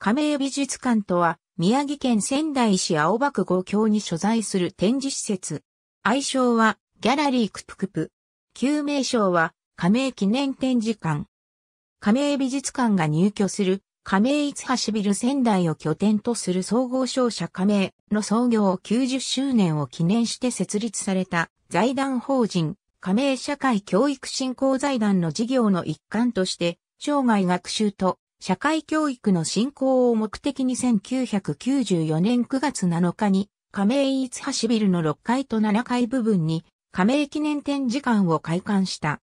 亀井美術館とは、宮城県仙台市青葉区五郷に所在する展示施設。愛称は、ギャラリークプクプ。旧名称は、亀井記念展示館。亀井美術館が入居する、亀井津橋ビル仙台を拠点とする総合商社亀井の創業90周年を記念して設立された財団法人、亀井社会教育振興財団の事業の一環として、生涯学習と社会教育の振興を目的に1994年9月7日に、亀井一橋ビルの6階と7階部分に、亀井記念展示館を開館した。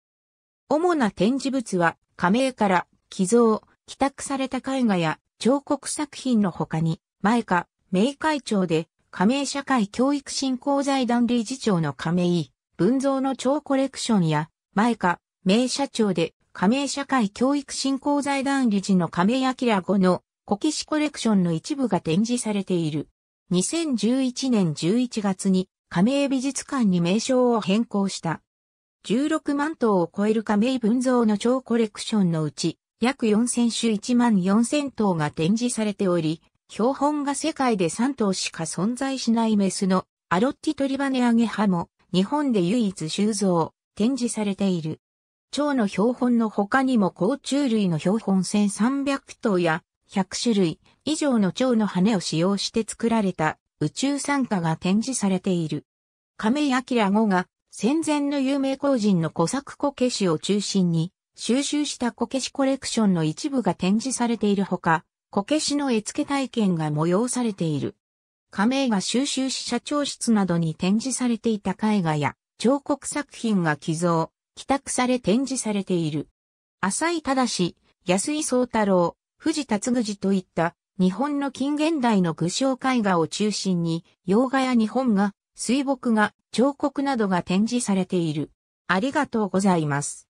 主な展示物は、亀井から寄贈、帰宅された絵画や彫刻作品の他に、前科、名会長で、亀井社会教育振興財団理事長の亀井、文蔵の超コレクションや、前科、名社長で、加盟社会教育振興財団理事の亀井明後の小希市コレクションの一部が展示されている。2011年11月に亀井美術館に名称を変更した。16万頭を超える亀井文像の超コレクションのうち、約4000種1万4000頭が展示されており、標本が世界で3頭しか存在しないメスのアロッティトリバネアゲハも日本で唯一収蔵、展示されている。蝶の標本の他にも甲虫類の標本1300頭や100種類以上の蝶の羽を使用して作られた宇宙参加が展示されている。亀井明後が戦前の有名工人の小作こけしを中心に収集したこけしコレクションの一部が展示されているほか、こけしの絵付け体験が催されている。亀井が収集し社長室などに展示されていた絵画や彫刻作品が寄贈、帰宅され展示されている。浅井正、安井宗太郎、藤達宮といった日本の近現代の具象絵画を中心に洋画や日本画、水墨画、彫刻などが展示されている。ありがとうございます。